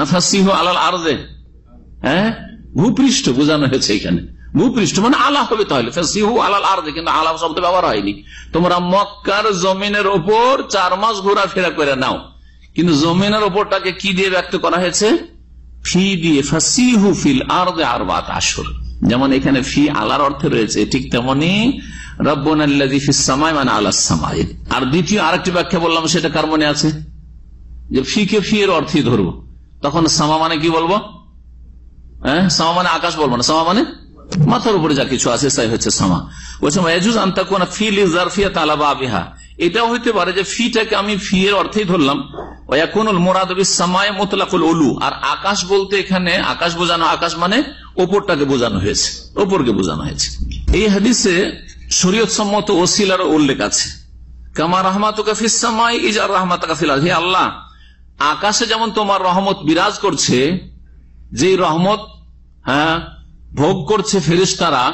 নাফাসিহ হ্যাঁ? ভূপৃষ্ঠ বোঝানো হয়েছে এখানে ভূপৃষ্ঠ মানে আলা হবে তাহলে আলাল কিন্তু শব্দ ব্যবহার হয়নি তোমরা মক্কার জমিনের ওপর চার মাস ঘোরাফেরা করে নাও কিন্তু জমিনের ওপরটাকে কি দিয়ে ব্যক্ত করা হয়েছে ফি দিয়ে ফাসিহু ফিল আসর যেমন এখানে ফি আলার অর্থে রয়েছে ঠিক তেমনি সামাই মানে আর দ্বিতীয় আরেকটি ব্যাখ্যা বললাম সেটা কার মনে আছে যে ফি কে ফি এর অর্থে ধরবো তখন সামা মানে কি বলবো হ্যাঁ সামা মানে আকাশ বলবো না সামা মানে মাথার উপরে যা কিছু আছে তাই হচ্ছে সামা বলছে মায়াজুজ আন্তাকুনা এটাও হইতে পারে যে ফিটাকে আমি ফি এর অর্থেই ধরলাম আর আকাশ বলতে এখানে আকাশ বোঝানো আকাশ মানে ওপরটাকে বোঝানো হয়েছে ওপরকে বোঝানো হয়েছে এই হাদিসে শরীয়ত সম্মত ওসিলার উল্লেখ আছে কামা রহমাত আল্লাহ আকাশে যেমন তোমার রহমত বিরাজ করছে যে রহমত হ্যাঁ ভোগ করছে ফেরিস্তারা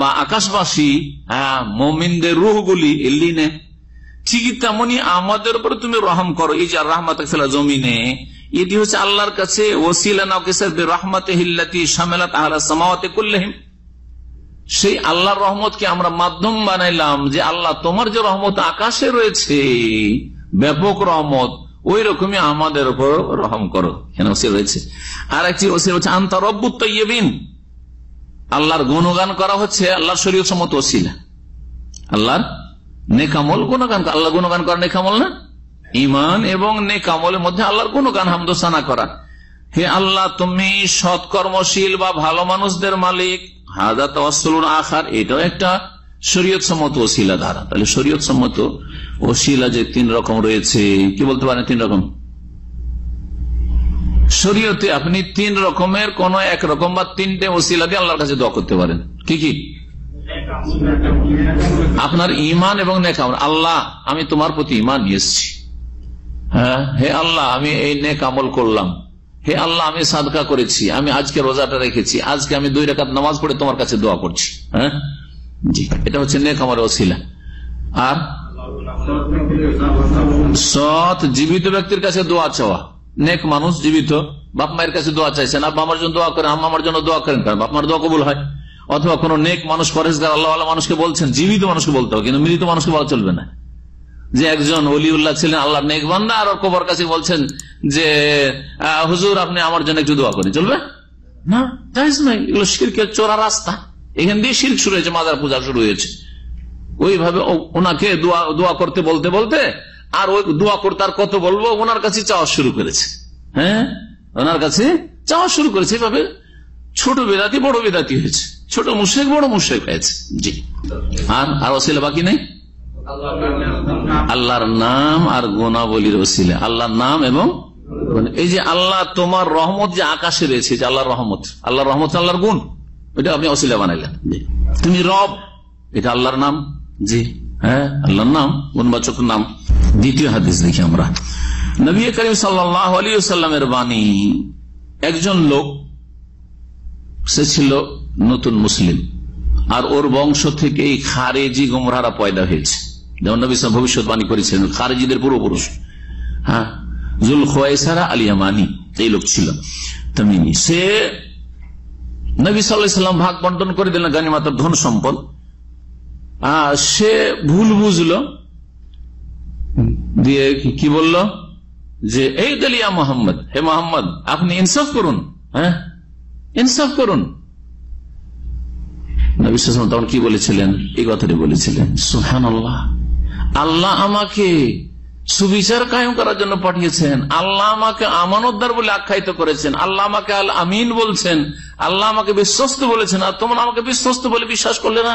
বা আকাশবাসী হ্যাঁ মমিনদের রুহগুলি এলিনে ঠিকই তেমনি আমাদের উপরে তুমি রহম করো এই যে রহমত জমিনে এটি হচ্ছে আল্লাহর কাছে সেই আল্লাহর রহমতকে আমরা মাধ্যম বানাইলাম যে আল্লাহ তোমার যে রহমত আকাশে রয়েছে ব্যাপক রহমত ওই রকমই আমাদের উপর রহম করো এখানে ওসির রয়েছে আর একটি ওসির হচ্ছে আন্তারব্বুত্তবিন আল্লাহর গুণগান করা হচ্ছে আল্লাহর শরীর সম্মত ওসিলা আল্লাহর নেকামল গুণগান আল্লাহ গুণগান করা নেকামল না ইমান এবং নেকামলের মধ্যে আল্লাহর গুণগান হামদোসানা করা হে আল্লাহ তুমি সৎকর্মশীল বা ভালো মানুষদের মালিক হাজার আখার এটাও একটা শরীয়ত সম্মত ওসিলা ধারা তাহলে শরীয়ত সম্মত ওসিলা যে তিন রকম রয়েছে কি বলতে পারেন তিন রকম শরীয়তে আপনি তিন রকমের কোন এক রকম বা তিনটে ওসিলা দিয়ে আল্লাহর কাছে দোয়া করতে পারেন কি কি আপনার ইমান এবং নেকামল আল্লাহ আমি তোমার প্রতি ইমান এসছি হ্যাঁ হে আল্লাহ আমি এই নেক আমল করলাম হে আল্লাহ আমি সাদকা করেছি আমি আজকে রোজাটা রেখেছি আজকে আমি দুই রেখাত নামাজ পড়ে তোমার কাছে দোয়া করছি হ্যাঁ জি এটা হচ্ছে নেক আমার ওসিলা আর সৎ জীবিত ব্যক্তির কাছে দোয়া চাওয়া নেক মানুষ জীবিত বাপ মায়ের কাছে দোয়া চাইছেন আব্বা আমার জন্য দোয়া করেন আম্মা আমার জন্য দোয়া করেন কারণ বাপমার দোয়া কবুল হয় অথবা কোন নেক মানুষ পরেশগার আল্লাহ আল্লাহ মানুষকে বলছেন জীবিত মানুষকে বলতে হবে কিন্তু মৃত মানুষকে বলা চলবে না যে একজন অলিউল্লাহ ছিলেন আল্লাহ নেক বান্না আর কবর কাছে বলছেন যে হুজুর আপনি আমার জন্য একটু দোয়া করেন চলবে না এগুলো শিরকের চোরা রাস্তা এখান দিয়ে শিল শুরু হয়েছে মাদার পূজা শুরু হয়েছে ওইভাবে ওনাকে দোয়া দোয়া করতে বলতে বলতে আর ওই দোয়া করতে আর কত বলবো ওনার কাছে চাওয়া শুরু করেছে হ্যাঁ ওনার কাছে চাওয়া শুরু করেছে এভাবে ছোট বেদাতি বড় বেদাতি হয়েছে ছোট মুশেক বড় মুশেক হয়েছে জি আর আর অসিলে বাকি নেই আল্লাহর নাম আর গোনাবলির অসিলে আল্লাহর নাম এবং মানে এই যে আল্লাহ তোমার রহমত যে আকাশে রয়েছে যে আল্লাহর রহমত আল্লাহর রহমত আল্লাহর গুণ ওইটা আপনি অসিলা বানাইলেন তুমি রব এটা আল্লাহর নাম জি হ্যাঁ আল্লাহর নাম গুণবাচক নাম দ্বিতীয় হাদিস দেখি আমরা নবী করিম সাল্লামের বাণী একজন লোক সে ছিল নতুন মুসলিম আর ওর বংশ খারেজি পয়দা হয়েছে যেমন নবী ভবিষ্যৎবাণী করেছিলেন খারেজিদের পূর্বপুরুষ হ্যাঁ জুল খোয়াইসারা আলিয়ামানি এই লোক ছিল তামিনি সে নবী সাল্লাহ ভাগ বন্টন করে দিলেন গানিমাতার ধন সম্পদ সে ভুল বুঝল দিয়ে কি বলল যে এই দলিয়া মোহাম্মদ হে মোহাম্মদ আপনি ইনসাফ করুন হ্যাঁ ইনসাফ করুন তখন কি বলেছিলেন এই কথাটি বলেছিলেন সুহান আল্লাহ আল্লাহ আমাকে সুবিচার কায়ম করার জন্য পাঠিয়েছেন আল্লাহ আমাকে আমানতদার বলে আখ্যায়িত করেছেন আল্লাহ আমাকে আল আমিন বলছেন আল্লাহ আমাকে বিশ্বস্ত বলেছেন আর তোমরা আমাকে বিশ্বস্ত বলে বিশ্বাস করলে না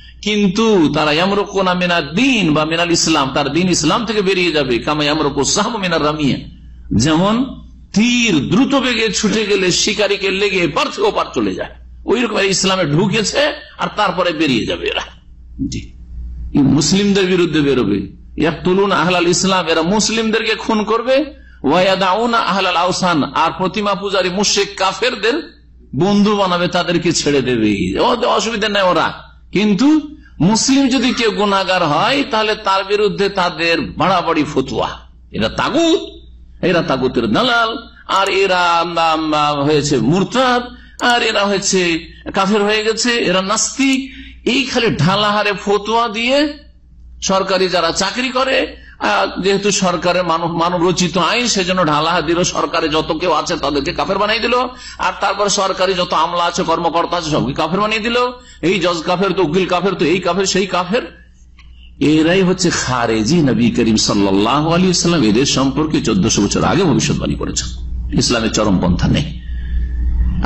কিন্তু তারা ইয়ামরকো না মেনার দিন বা মিনাল ইসলাম তার দিন ইসলাম থেকে বেরিয়ে যাবে কামা ইয়ামরকো সাহম মেনার রামিয়া যেমন তীর দ্রুত বেগে ছুটে গেলে শিকারীকে লেগে এপার থেকে ওপার চলে যায় ওই রকম ইসলামে ঢুকেছে আর তারপরে বেরিয়ে যাবে এরা মুসলিমদের বিরুদ্ধে বেরোবে তুলুন আহলাল ইসলাম এরা মুসলিমদেরকে খুন করবে আহলাল আউসান আর প্রতিমা পূজারী মুশেক কাফেরদের বন্ধু বানাবে তাদেরকে ছেড়ে দেবে অসুবিধা নেই ওরা কিন্তু মুসলিম যদি কেউ গুণাগার হয় তাহলে তার বিরুদ্ধে তাদের বাড়াবাড়ি ফতুয়া এরা তাগুত এরা তাগুতের দালাল আর এরা হয়েছে মুরতাদ আর এরা হয়েছে কাফের হয়ে গেছে এরা নাস্তিক এই খালি ঢালাহারে ফতুয়া দিয়ে সরকারি যারা চাকরি করে যেহেতু সরকারের মানব মানব রচিত আইন সেজন্য ঢালা দিল সরকারে যত কেউ আছে তাদেরকে কাফের বানাই দিল আর তারপর সরকারি যত আমলা আছে কর্মকর্তা আছে সবকে কাফের বানিয়ে দিল এই জজ কাফের তো উকিল কাফের তো এই কাফের সেই কাফের এরাই হচ্ছে খারেজি নবী করিম সাল্লাহ আলী এদের সম্পর্কে চোদ্দশো বছর আগে ভবিষ্যৎবাণী করেছেন ইসলামের চরম পন্থা নেই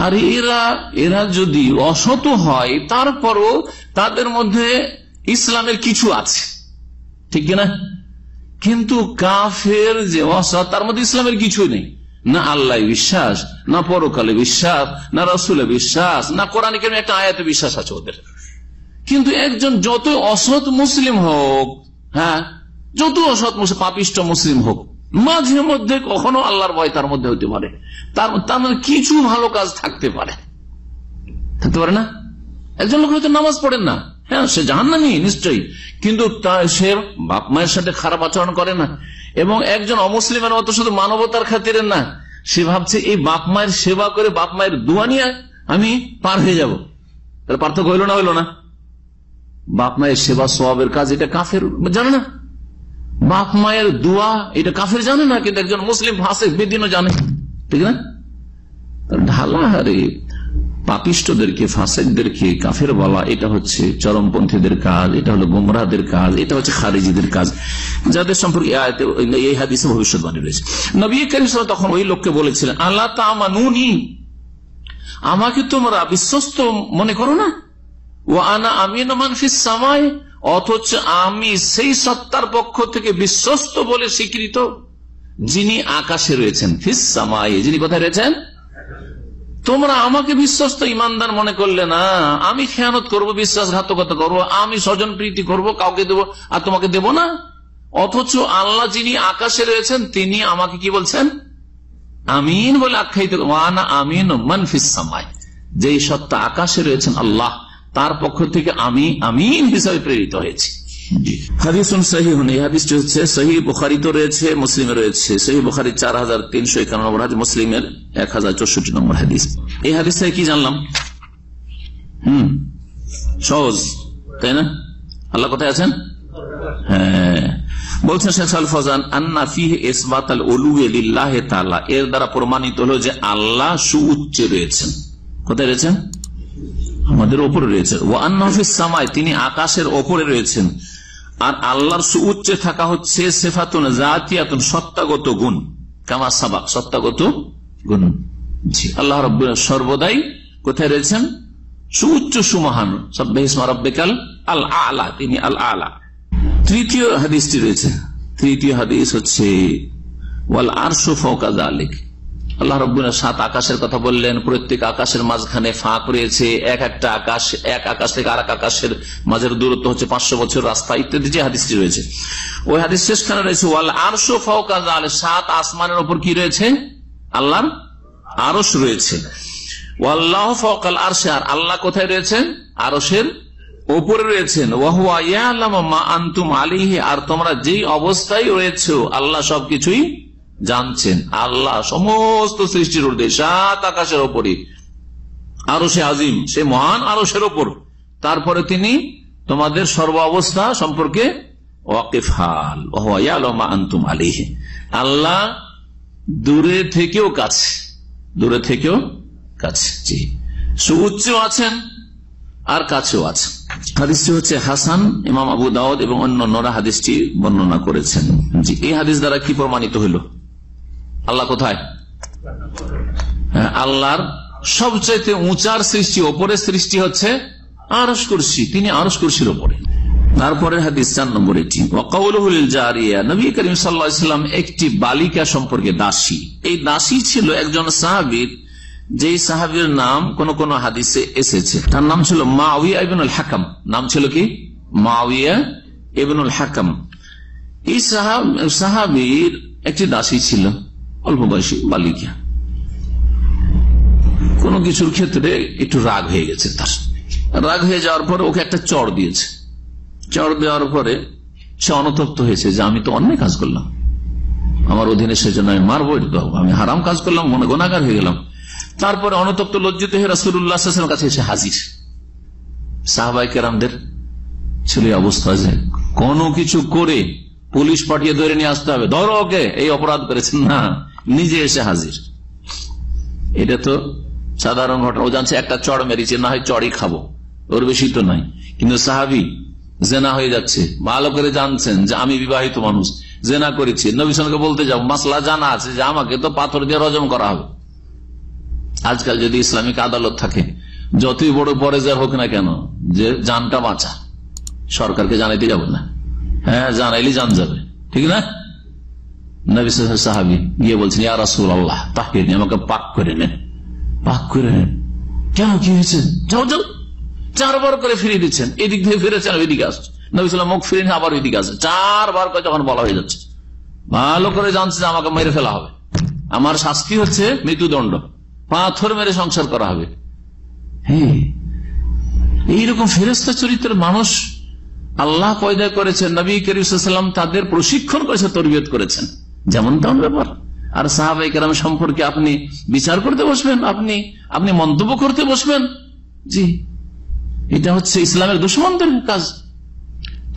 আর এরা এরা যদি অসত হয় তারপরও তাদের মধ্যে ইসলামের কিছু আছে ঠিক না কিন্তু কাফের যে অসৎ তার মধ্যে ইসলামের কিছুই নেই না আল্লাহ বিশ্বাস না পরকালে বিশ্বাস না রাসুলে বিশ্বাস না কোরআন কেন একটা আয়াতে বিশ্বাস আছে ওদের কিন্তু একজন যত অসৎ মুসলিম হোক হ্যাঁ যত অসৎ মুসলিম পাপিষ্ট মুসলিম হোক মাঝে মধ্যে কখনো আল্লাহর ভয় তার মধ্যে হতে পারে তার তার কিছু ভালো কাজ থাকতে পারে থাকতে পারে না একজন লোক হয়তো নামাজ পড়েন না হ্যাঁ সে জাহান্নামি নিশ্চয়ই কিন্তু সে বাপ মায়ের সাথে খারাপ আচরণ করে না এবং একজন অমুসলিমের মতো শুধু মানবতার খাতিরে না সে ভাবছে এই বাপ মায়ের সেবা করে বাপ মায়ের দোয়া নিয়ে আমি পার হয়ে যাব তাহলে পার্থক্য হইল না হইল না বাপ মায়ের সেবা স্বভাবের কাজ এটা কাফের জানে না বাপ মায়ের দোয়া এটা কাফের জানে না কিন্তু একজন মুসলিম ভাষে বেদিনও জানে ঠিক না ঢালা হারে পাপিষ্টদেরকে ফাঁসেকদেরকে কাফের বলা এটা হচ্ছে চরমপন্থীদের কাজ এটা হলো গোমরাহদের কাজ এটা হচ্ছে খারিজিদের কাজ যাদের সম্পর্কে এই হাদিসে ভবিষ্যৎবাণী রয়েছে নবী করিম তখন ওই লোককে বলেছিলেন আল্লাহ তামানুনি আমাকে তোমরা বিশ্বস্ত মনে করো না ও আনা আমি মানফিস সামায় অথচ আমি সেই সত্তার পক্ষ থেকে বিশ্বস্ত বলে স্বীকৃত যিনি আকাশে রয়েছেন ফিস সামায় যিনি কোথায় রয়েছেন তোমরা আমাকে বিশ্বস্ত ইমানদার মনে করলে না আমি খেয়ানত করব বিশ্বাসঘাতকতা করব আমি স্বজন প্রীতি করব কাউকে দেব আর তোমাকে দেব না অথচ আল্লাহ যিনি আকাশে রয়েছেন তিনি আমাকে কি বলছেন আমিন বলে আখ্যায়িত ওয়ানা আমিন মানফিসামাই যে সত্তা আকাশে রয়েছেন আল্লাহ তার পক্ষ থেকে আমি আমিন হিসাবে প্রেরিত হয়েছি হ্যাঁ বলছেন এর দ্বারা প্রমাণিত হলো যে আল্লাহ উচ্চে রয়েছেন কোথায় রয়েছেন আমাদের ওপরে রয়েছে ওয়ান্নফিস সামায় তিনি আকাশের ওপরে রয়েছেন আর আল্লাহর সুউচ্চে থাকা হচ্ছে সেফাতুন জাতিয়াতুন সত্তাগত গুণ কামা সাবাক সত্তাগত গুণ জি আল্লাহ রব সর্বদাই কোথায় রয়েছেন সুউচ্চ সুমহান সব্যাল আল আলা তিনি আল আলা তৃতীয় হাদিসটি রয়েছে তৃতীয় হাদিস হচ্ছে ওয়াল আরশো ফৌকাদ আলিক আল্লাহ রব্বুল সাত আকাশের কথা বললেন প্রত্যেক আকাশের মাঝখানে ফাঁক রয়েছে এক একটা আকাশ এক আকাশ থেকে আর আকাশের মাঝের দূরত্ব হচ্ছে পাঁচশো বছর রাস্তা ইত্যাদি যে হাদিসটি রয়েছে ওই হাদিস শেষখানে রয়েছে ওয়াল আরশো ফাউকাল সাত আসমানের ওপর কি রয়েছে আল্লাহর আরস রয়েছে ওয়াল্লাহ ফকাল আরশে আর আল্লাহ কোথায় রয়েছেন আরসের ওপরে রয়েছেন ওয়াহুয়া ইয়া আল্লাহ মা আন্তুম আলিহি আর তোমরা যেই অবস্থায় রয়েছে আল্লাহ সবকিছুই জানছেন আল্লাহ সমস্ত সৃষ্টির উর্ধে সাত আকাশের ওপরে আরো সে আজিম সে মহান আরসের ওপর তারপরে তিনি তোমাদের সর্ব অবস্থা সম্পর্কে আল্লাহ দূরে থেকেও কাছে দূরে থেকেও কাছে জি সুউচ্চ আছেন আর কাছেও আছেন হাদিসটি হচ্ছে হাসান ইমাম আবু দাউদ এবং অন্য নরা হাদিসটি বর্ণনা করেছেন জি এই হাদিস দ্বারা কি প্রমাণিত হলো আল্লাহ কোথায় আল্লাহর সবচাইতে উঁচার সৃষ্টি ওপরের সৃষ্টি হচ্ছে আরস কুরসি তিনি আরস কুরসির ওপরে তারপরে হাদিস চার নম্বর এটি জারিয়া নবী করিম সাল্লাম একটি বালিকা সম্পর্কে দাসী এই দাসী ছিল একজন সাহাবির যে সাহাবির নাম কোন কোন হাদিসে এসেছে তার নাম ছিল মাউিয়া ইবিনুল হাকাম নাম ছিল কি মাউিয়া ইবিনুল হাকাম এই সাহাবির একটি দাসী ছিল অল্প বয়সী বালিকা কোনো কিছুর ক্ষেত্রে একটু রাগ হয়ে গেছে তার রাগ হয়ে যাওয়ার পরে ওকে একটা চর দিয়েছে চর দেওয়ার পরে সে অনতপ্ত হয়েছে যে আমি তো অন্যায় কাজ করলাম আমার অধীনে সেজন্য আমি মারবো আমি হারাম কাজ করলাম মনে গোনাগার হয়ে গেলাম তারপরে অনতপ্ত লজ্জিত হয়ে রাসুল্লাহামের কাছে এসে হাজির সাহবাই কেরামদের ছেলে অবস্থা যে কোনো কিছু করে পুলিশ পাঠিয়ে ধরে নিয়ে আসতে হবে ধরো ওকে এই অপরাধ করেছেন না নিজে এসে হাজির এটা তো সাধারণ ঘটনা ও জানছে একটা চড় মেরেছে না হয় চড়ই খাবো ওর বেশি তো নাই কিন্তু সাহাবি জেনা হয়ে যাচ্ছে ভালো করে জানছেন যে আমি বিবাহিত মানুষ জেনা করেছি নবীসনকে বলতে যাবো মাসলা জানা আছে যে আমাকে তো পাথর দিয়ে রজম করা হবে আজকাল যদি ইসলামিক আদালত থাকে যতই বড় পরে যা হোক না কেন যে জানটা বাঁচা সরকারকে জানাইতে যাবো না হ্যাঁ জানাইলে জান যাবে ঠিক না সাহাবি গিয়ে বলছেন ইয়া আল্লাহ তাকে আমাকে পাক করে নেন পাক করে নেন কেন কি হয়েছে যাও যাও চারবার করে ফিরিয়ে দিচ্ছেন এদিক থেকে ফিরেছেন ওইদিকে আসছে নবী মুখ ফিরে আবার ওইদিকে আসছে চারবার করে যখন বলা হয়ে যাচ্ছে ভালো করে জানছে যে আমাকে মেরে ফেলা হবে আমার শাস্তি হচ্ছে মৃত্যুদণ্ড পাথর মেরে সংসার করা হবে হ্যাঁ এইরকম ফেরস্তা চরিত্রের মানুষ আল্লাহ পয়দা করেছেন নবী করিম তাদের প্রশিক্ষণ করেছে তরবিয়ত করেছেন যেমন তেমন ব্যাপার আর সাহাবাই কেরাম সম্পর্কে আপনি বিচার করতে বসবেন আপনি আপনি মন্তব্য করতে বসবেন জি এটা হচ্ছে ইসলামের দুশ্মনদের কাজ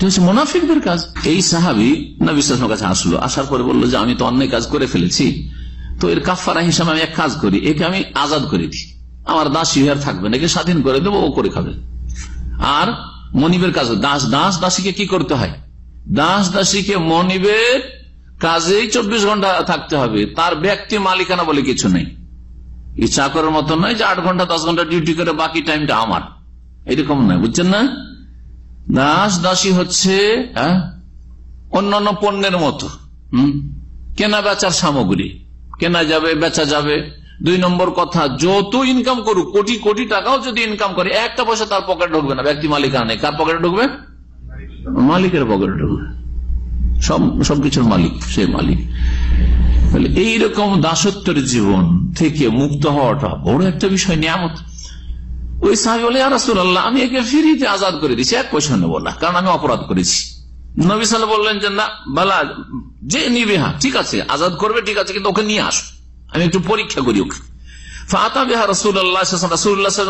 হচ্ছে মোনাফিকদের কাজ এই সাহাবি নবীলামের কাছে আসলো আসার পরে বললো যে আমি তো অন্যায় কাজ করে ফেলেছি তো এর কাফারা হিসাবে আমি এক কাজ করি একে আমি আজাদ করে দিই আমার দাস ইহার থাকবে না একে স্বাধীন করে দেবো ও করে খাবে আর মনিবের কাজ দাস দাস দাসীকে কি করতে হয় দাস দাসীকে মনিবের কাজেই চব্বিশ ঘন্টা থাকতে হবে তার ব্যক্তি মালিকানা বলে কিছু নেই এই চাকরের মতো নয় যে আট ঘন্টা দশ ঘন্টা ডিউটি করে বাকি টাইমটা আমার এরকম নয় বুঝছেন না দাস দাসী হচ্ছে হ্যাঁ, অন্যান্য পণ্যের মতো কেনা বেচার সামগ্রী কেনা যাবে বেচা যাবে দুই নম্বর কথা যত ইনকাম করুক কোটি কোটি টাকাও যদি ইনকাম করে একটা পয়সা তার পকেটে ঢুকবে না ব্যক্তি মালিক আনে কার পকেটে ঢুকবে মালিকের পকেটে ঢুকবে সব সবকিছুর মালিক সে মালিক তাহলে এইরকম দাসত্বের জীবন থেকে মুক্ত হওয়াটা বড় একটা বিষয় নিয়ামত ওই সাহেব বলে আল্লাহ আমি একে ফিরিতে আজাদ করে দিচ্ছি এক পয়সা নেব না কারণ আমি অপরাধ করেছি নবী সাল বললেন যে না বালা যে নিবে হা হ্যাঁ, ঠিক আছে আজাদ করবে ঠিক আছে কিন্তু ওকে নিয়ে আসো আমি একটু পরীক্ষা করি ওকে ফাতা বিহা রসুল্লাহ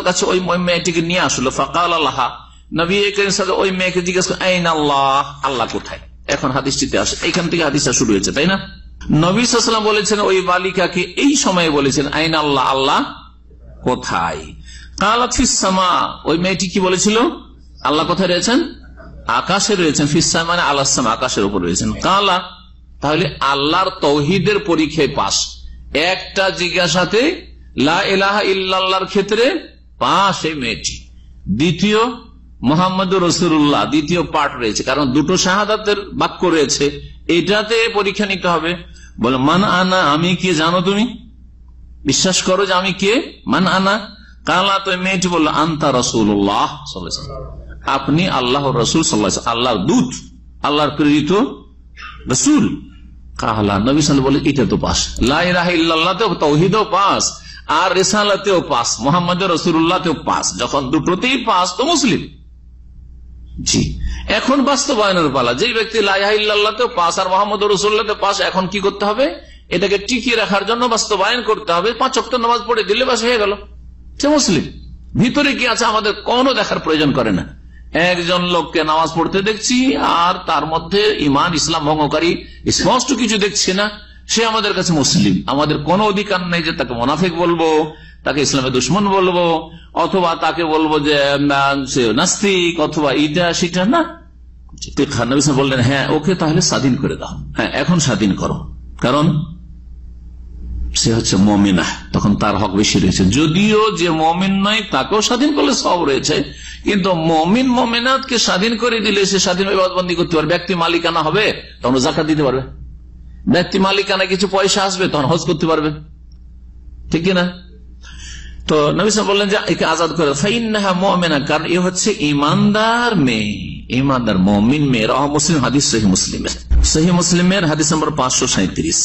কাছে ওই মেয়েটিকে নিয়ে আসলো আল্লাহ নবী ওই মেয়েকে জিজ্ঞেস আইন আল্লাহ আল্লাহ কোথায় এখন হাদিসটিতে আসে এখান থেকে শুরু হয়েছে তাই না বলেছেন ওই বালিকাকে এই সময়ে বলেছেন আইন আল্লাহ আল্লাহ কোথায় কালা ফিসামা ওই মেয়েটি কি বলেছিল আল্লাহ কোথায় রয়েছেন আকাশে রয়েছেন ফিসা মানে আল্লাহ আকাশের উপর রয়েছেন কালা তাহলে আল্লাহর তৌহিদের পরীক্ষায় পাশ একটা জিজ্ঞাসাতে ইল্লাল্লাহর ক্ষেত্রে পাশে মেয়েটি দ্বিতীয় মোহাম্মদ রসুল্লাহ দ্বিতীয় পাঠ রয়েছে কারণ দুটো শাহাদাতের বাক্য রয়েছে এটাতে পরীক্ষা নিতে হবে বলে মান আনা আমি কে জানো তুমি বিশ্বাস করো যে আমি কে মান আনা কালা তো মেয়েটি বললো আন্তা রসুল্লাহ আপনি আল্লাহ রসুল সাল্লাহ আল্লাহর দূত আল্লাহর প্রেরিত রসুল কাহলা নবী সাল বলে এটা তো পাস লাইরাহিল্লাহতেও তৌহিদও পাস আর রেসালাতেও পাস মোহাম্মদ রসুল্লাহতেও পাস যখন দুটোতেই পাস তো মুসলিম জি এখন বাস্তবায়নের পালা যে ব্যক্তি লাইহাইল্লাহতেও পাস আর মোহাম্মদ রসুল্লাহতে পাস এখন কি করতে হবে এটাকে টিকিয়ে রাখার জন্য বাস্তবায়ন করতে হবে পাঁচ অক্ট নামাজ পড়ে দিলে বাস হয়ে গেল সে মুসলিম ভিতরে কি আছে আমাদের কোনো দেখার প্রয়োজন করে না একজন লোককে নামাজ পড়তে দেখছি আর তার মধ্যে ইমান ইসলাম ভঙ্গকারী স্পষ্ট কিছু দেখছি না সে আমাদের কাছে মুসলিম আমাদের কোনো অধিকার নেই যে তাকে মোনাফেক বলবো তাকে ইসলামের দুশ্মন বলবো অথবা তাকে বলবো যে সে নাস্তিক অথবা ইটা সেটা না বললেন হ্যাঁ ওকে তাহলে স্বাধীন করে দাও হ্যাঁ এখন স্বাধীন করো কারণ সে হচ্ছে মমিনা তখন তার হক বেশি রয়েছে যদিও যে মমিন নয় তাকেও স্বাধীন করলে সব রয়েছে কিন্তু মমিন মমিনাথকে স্বাধীন করে দিলে সে স্বাধীনভাবে বাদবন্দি করতে পারবে ব্যক্তি মালিকানা হবে তখন জাকাত দিতে পারবে ব্যক্তি মালিকানা কিছু পয়সা আসবে তখন হজ করতে পারবে ঠিক না তো নবিসাম বললেন যে একে আজাদ করে ফাইনাহা মমেনা কারণ এ হচ্ছে ইমানদার মেয়ে ইমানদার মমিন মেয়ের রহ মুসলিম হাদিস সহি মুসলিমের সহি মুসলিমের হাদিস নম্বর পাঁচশো সাঁত্রিশ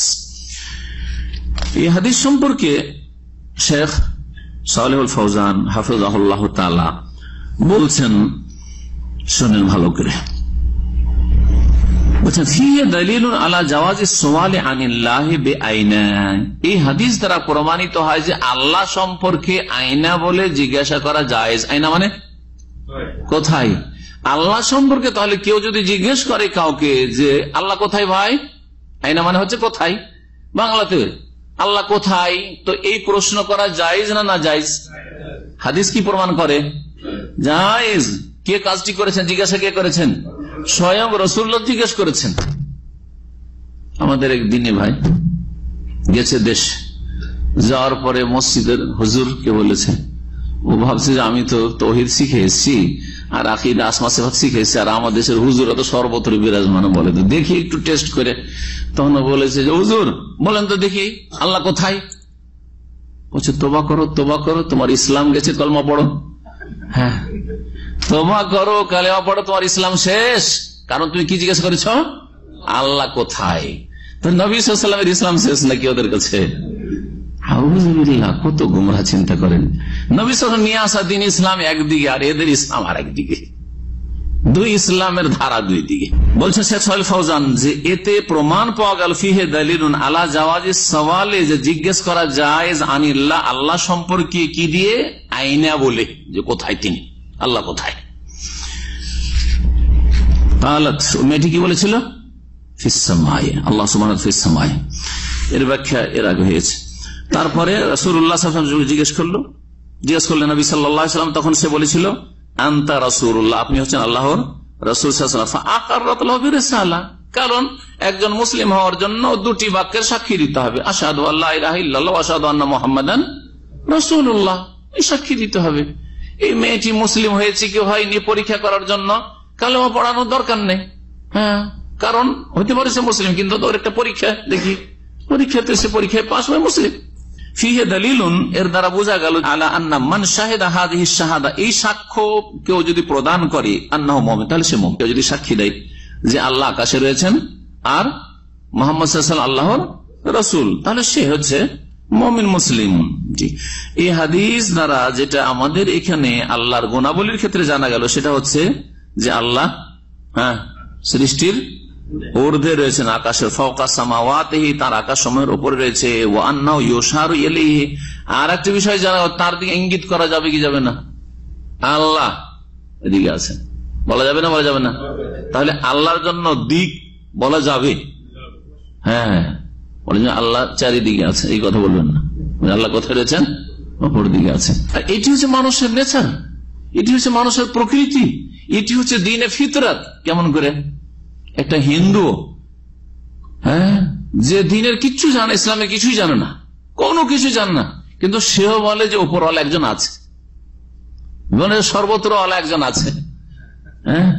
এই হাদিস সম্পর্কে শেখ সালেহুল ফৌজান হাফিজ আহ বলছেন শোনেন ভালো করে প্রমাণিত হয় যে আল্লাহ সম্পর্কে আয়না বলে জিজ্ঞাসা করা যায় আয়না মানে কোথায় আল্লাহ সম্পর্কে তাহলে কেউ যদি জিজ্ঞেস করে কাউকে যে আল্লাহ কোথায় ভাই আয়না মানে হচ্ছে কোথায় বাংলাতে আল্লাহ কোথায় তো এই প্রশ্ন করা জায়েজ না না জায়েজ হাদিস কি প্রমাণ করে জায়েজ কে কাজটি করেছেন জিজ্ঞাসা কে করেছেন স্বয়ং রসুল্লাহ জিজ্ঞেস করেছেন আমাদের এক দিনে ভাই গেছে দেশ যাওয়ার পরে মসজিদের কে বলেছে ও ভাবছে যে আমি তো তহির শিখে এসছি আর আকিদ আসমা সেফাত শিখেছে আর আমাদের দেশের হুজুর তো সর্বত্র বিরাজমান বলে তো দেখি একটু টেস্ট করে তখন বলেছে যে হুজুর বলেন তো দেখি আল্লাহ কোথায় বলছে তোবা করো তোবা করো তোমার ইসলাম গেছে কলমা পড়ো হ্যাঁ তোমা করো কালেমা পড়ো তোমার ইসলাম শেষ কারণ তুমি কি জিজ্ঞেস করেছ আল্লাহ কোথায় তো নবী সাল্লামের ইসলাম শেষ নাকি ওদের কাছে কত গুমরা চিন্তা করেন নবী নিয়ে আসা দিন ইসলাম একদিকে আর এদের ইসলাম আর একদিকে দুই ইসলামের ধারা দুই দিকে শেখ ফৌজান যে এতে প্রমাণ পাওয়া গেল ফিহে জাওয়াজ সওয়ালে যে জিজ্ঞেস করা যায় আনিল্লাহ আল্লাহ সম্পর্কে কি দিয়ে আইনা বলে যে কোথায় তিনি আল্লাহ কোথায় মেয়েটি কি বলেছিল ফিসামায় আল্লাহ সুমান ফিসামায় এর ব্যাখ্যা এর আগে হয়েছে তারপরে রসুল্লাহ জিজ্ঞেস করলো জিজ্ঞেস করলেন নবী সাল্লাম তখন সে বলেছিল আন্তা রসুল্লাহ আপনি হচ্ছেন আল্লাহর রসুল কারণ একজন মুসলিম হওয়ার জন্য দুটি বাক্যের সাক্ষী দিতে হবে আসাদু আল্লাহ আসাদু আন্না মোহাম্মদান রসুল্লাহ এই সাক্ষী দিতে হবে এই মেয়েটি মুসলিম হয়েছে কি হয়নি পরীক্ষা করার জন্য কালেমা পড়ানোর দরকার নেই হ্যাঁ কারণ হতে পারে সে মুসলিম কিন্তু ওর একটা পরীক্ষা দেখি পরীক্ষাতে সে পরীক্ষায় পাশ হয় মুসলিম ফিহে দলিলুন এর দ্বারা বোঝা গেল আলা আন্না মান শাহেদা হাদিহি শাহাদা এই সাক্ষ্য কেউ যদি প্রদান করে আন্না মমে তাহলে সে মোহাম্মদ যদি সাক্ষী দেয় যে আল্লাহ আকাশে রয়েছেন আর মোহাম্মদ আল্লাহর রসুল তাহলে সে হচ্ছে মমিন মুসলিম জি এই হাদিস দ্বারা যেটা আমাদের এখানে আল্লাহর গুণাবলীর ক্ষেত্রে জানা গেল সেটা হচ্ছে যে আল্লাহ হ্যাঁ সৃষ্টির ঊর্ধ্বে রয়েছেন আকাশের ফৌকা তার আকাশ সময়ের উপরে রয়েছে ও আন্না ইয়োসারু এলিহি আর একটা বিষয় জানা তার দিকে ইঙ্গিত করা যাবে কি যাবে না আল্লাহ এদিকে আছেন বলা যাবে না বলা যাবে না তাহলে আল্লাহর জন্য দিক বলা যাবে হ্যাঁ, হ্যাঁ। বলেন আল্লাহ চারিদিকে আছে এই কথা বলবেন না আল্লাহ কোথায় রয়েছেন অপর দিকে আছেন আর এটি হচ্ছে মানুষের নেচার এটি হচ্ছে মানুষের প্রকৃতি এটি হচ্ছে দিনে ফিতরাত কেমন করে একটা হিন্দু হ্যাঁ যে দিনের কিছু জানে ইসলামে কিছুই জানে না কোনো কিছু জানে না কিন্তু সেও বলে যে অল একজন আছে মানে সর্বত্র অল একজন আছে হ্যাঁ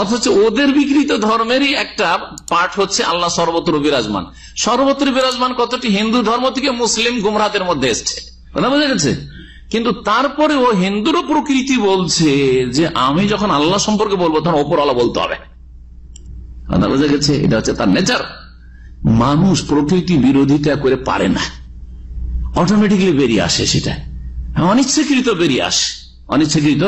অথচ ওদের বিকৃত ধর্মেরই একটা পাঠ হচ্ছে আল্লাহ সর্বত্র বিরাজমান সর্বত্র বিরাজমান কতটি হিন্দু ধর্ম থেকে মুসলিম গুমরাতের মধ্যে এসছে কথা গেছে কিন্তু তারপরে ও হিন্দুরও প্রকৃতি বলছে যে আমি যখন আল্লাহ সম্পর্কে বলবো তখন ওপর বলতে হবে কথা বোঝা গেছে এটা হচ্ছে তার নেচার মানুষ প্রকৃতি বিরোধিতা করে পারে না অটোমেটিকলি বেরিয়ে আসে সেটা হ্যাঁ, অনিচ্ছাকৃত বেরিয়ে আসে অনিচ্ছাকৃত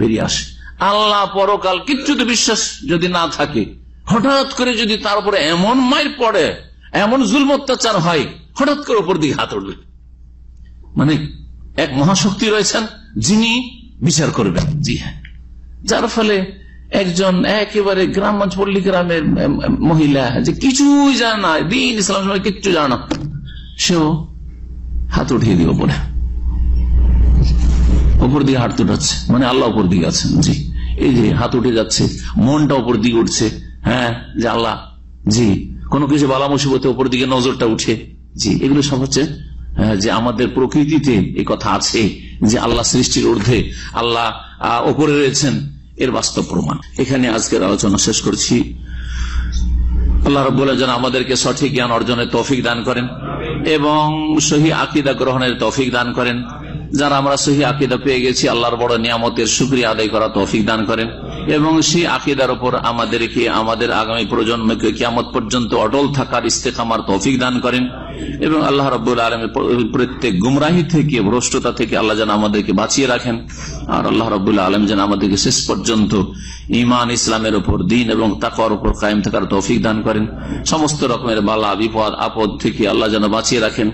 বেরিয়ে আসে আল্লাহ পরকাল কিচ্ছুতে বিশ্বাস যদি না থাকে হঠাৎ করে যদি তার উপরে এমন মায়ের পড়ে এমন জুলম অত্যাচার হয় হঠাৎ করে ওপর দিকে হাত উঠবে মানে এক মহাশক্তি রয়েছেন যিনি বিচার করবেন জি হ্যাঁ যার ফলে একজন একেবারে গ্রাম পল্লী গ্রামের মহিলা যে কিছুই জানা না দিন ইসলাম সময় কিচ্ছু জানা না সেও হাত উঠিয়ে দিব পরে ওপর দিকে হাত উঠাচ্ছে মানে আল্লাহ ওপর দিকে আছেন জি এই যে হাত উঠে যাচ্ছে মনটা ওপর দিকে উঠছে হ্যাঁ যে আল্লাহ জি কোনো কিছু বালা মুসিবতে ওপর দিকে নজরটা উঠে জি এগুলো সব হচ্ছে যে আমাদের প্রকৃতিতে এ কথা আছে যে আল্লাহ সৃষ্টির ঊর্ধ্বে আল্লাহ ওপরে রয়েছেন এর বাস্তব প্রমাণ এখানে আজকের আলোচনা শেষ করছি আল্লাহ রবাহ যেন আমাদেরকে সঠিক জ্ঞান অর্জনের তৌফিক দান করেন এবং সহি আকিদা গ্রহণের তৌফিক দান করেন যারা আমরা সহি আকিদা পেয়ে গেছি আল্লাহর বড় নিয়ামতের সুক্রিয়া আদায় করা তৌফিক দান করেন এবং সেই আকিদার উপর আমাদেরকে আমাদের আগামী প্রজন্মকে কিয়ামত পর্যন্ত অটল থাকার ইস্তেকামার তৌফিক দান করেন এবং আল্লাহ রব্বুল আলমের প্রত্যেক গুমরাহি থেকে ভ্রষ্টতা থেকে আল্লাহ যেন আমাদেরকে বাঁচিয়ে রাখেন আর আল্লাহ রব্বুল আলম যেন আমাদেরকে শেষ পর্যন্ত ইমান ইসলামের উপর দিন এবং তাকওয়ার উপর কায়েম থাকার তৌফিক দান করেন সমস্ত রকমের বালা বিপদ আপদ থেকে আল্লাহ যেন বাঁচিয়ে রাখেন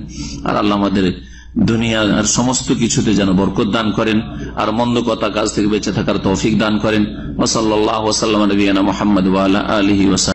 আর আল্লাহ আমাদের দুনিয়ার সমস্ত কিছুতে যেন বরকত দান করেন আর মন্দ কথা কাজ থেকে বেঁচে থাকার তৌফিক দান করেন ওসল্লাহ ওসাল্লাম নবীনা মোহাম্মদ আলহি ওসাল